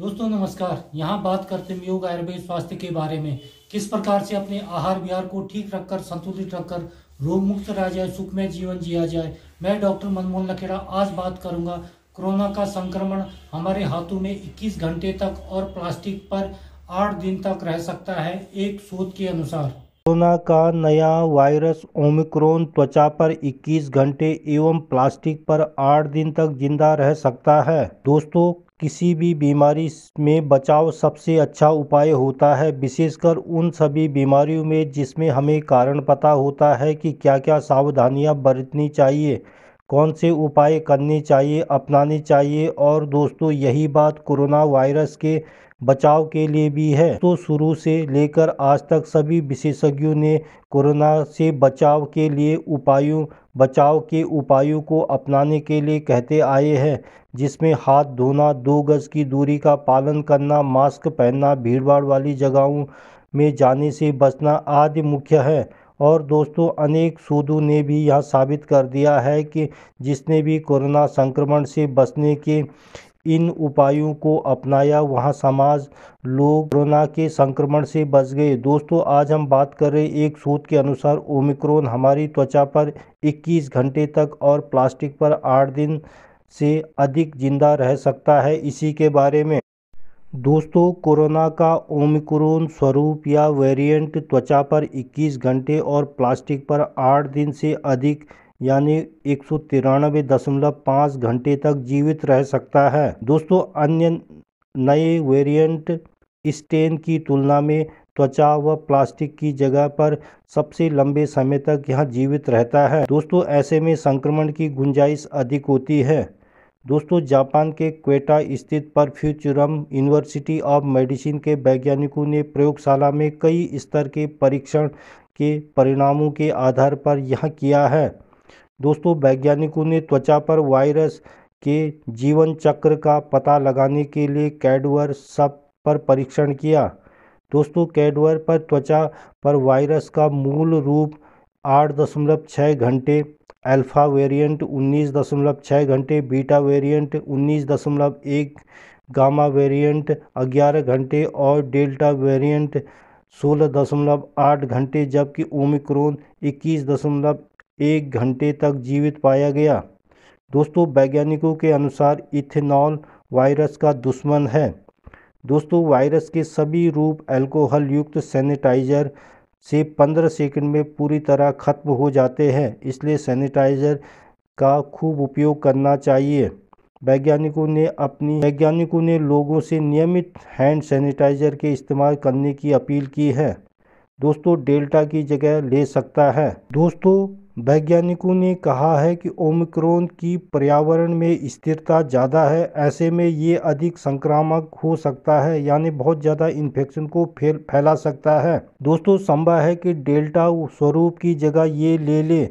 दोस्तों नमस्कार यहाँ बात करते हैं योग आयुर्वेद स्वास्थ्य के बारे में किस प्रकार से अपने आहार विहार को ठीक रखकर संतुलित रखकर रोग मुक्त रह जाए सुखमय जीवन जिया जाए मैं डॉक्टर मनमोहन लखेड़ा आज बात करूंगा कोरोना का संक्रमण हमारे हाथों में 21 घंटे तक और प्लास्टिक पर 8 दिन तक रह सकता है एक शोध के अनुसार कोरोना का नया वायरस ओमिक्रोन त्वचा पर 21 घंटे एवं प्लास्टिक पर 8 दिन तक जिंदा रह सकता है दोस्तों किसी भी बीमारी में बचाव सबसे अच्छा उपाय होता है विशेषकर उन सभी बीमारियों में जिसमें हमें कारण पता होता है कि क्या क्या सावधानियां बरतनी चाहिए कौन से उपाय करने चाहिए अपनाने चाहिए और दोस्तों यही बात कोरोना वायरस के बचाव के लिए भी है तो शुरू से लेकर आज तक सभी विशेषज्ञों ने कोरोना से बचाव के लिए उपायों बचाव के उपायों को अपनाने के लिए कहते आए हैं जिसमें हाथ धोना दो गज की दूरी का पालन करना मास्क पहनना भीड़भाड़ वाली जगहों में जाने से बचना आदि मुख्य है और दोस्तों अनेक शोधों ने भी यह साबित कर दिया है कि जिसने भी कोरोना संक्रमण से बचने के इन उपायों को अपनाया वहाँ समाज लोग कोरोना के संक्रमण से बच गए दोस्तों आज हम बात कर रहे एक शोध के अनुसार ओमिक्रोन हमारी त्वचा पर 21 घंटे तक और प्लास्टिक पर 8 दिन से अधिक जिंदा रह सकता है इसी के बारे में दोस्तों कोरोना का ओमिक्रोन स्वरूप या वेरिएंट त्वचा पर 21 घंटे और प्लास्टिक पर 8 दिन से अधिक यानी एक घंटे तक जीवित रह सकता है दोस्तों अन्य नए वेरिएंट स्टेन की तुलना में त्वचा व प्लास्टिक की जगह पर सबसे लंबे समय तक यह जीवित रहता है दोस्तों ऐसे में संक्रमण की गुंजाइश अधिक होती है दोस्तों जापान के क्वेटा स्थित फ्यूचरम यूनिवर्सिटी ऑफ मेडिसिन के वैज्ञानिकों ने प्रयोगशाला में कई स्तर के परीक्षण के परिणामों के आधार पर यह किया है दोस्तों वैज्ञानिकों ने त्वचा पर वायरस के जीवन चक्र का पता लगाने के लिए कैडवर सब पर परीक्षण किया दोस्तों कैडवर पर त्वचा पर वायरस का मूल रूप आठ दशमलव छः घंटे अल्फ़ा वेरिएंट 19.6 घंटे बीटा वेरिएंट 19.1 गामा वेरिएंट 11 घंटे और डेल्टा वेरिएंट 16.8 घंटे जबकि ओमिक्रोन 21.1 घंटे तक जीवित पाया गया दोस्तों वैज्ञानिकों के अनुसार इथेनॉल वायरस का दुश्मन है दोस्तों वायरस के सभी रूप अल्कोहल युक्त सैनिटाइजर से 15 सेकंड में पूरी तरह ख़त्म हो जाते हैं इसलिए सैनिटाइज़र का खूब उपयोग करना चाहिए वैज्ञानिकों ने अपनी वैज्ञानिकों ने लोगों से नियमित हैंड सैनिटाइज़र के इस्तेमाल करने की अपील की है दोस्तों डेल्टा की जगह ले सकता है दोस्तों वैज्ञानिकों ने कहा है कि ओमिक्रोन की पर्यावरण में स्थिरता ज़्यादा है ऐसे में ये अधिक संक्रामक हो सकता है यानी बहुत ज़्यादा इन्फेक्शन को फैल फैला सकता है दोस्तों संभव है कि डेल्टा स्वरूप की जगह ये ले ले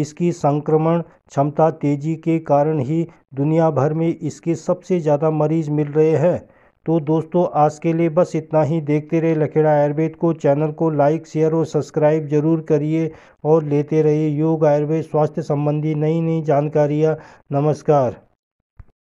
इसकी संक्रमण क्षमता तेज़ी के कारण ही दुनिया भर में इसके सबसे ज़्यादा मरीज मिल रहे हैं तो दोस्तों आज के लिए बस इतना ही देखते रहे लखेड़ा आयुर्वेद को चैनल को लाइक शेयर और सब्सक्राइब जरूर करिए और लेते रहिए योग आयुर्वेद स्वास्थ्य संबंधी नई नई जानकारियाँ नमस्कार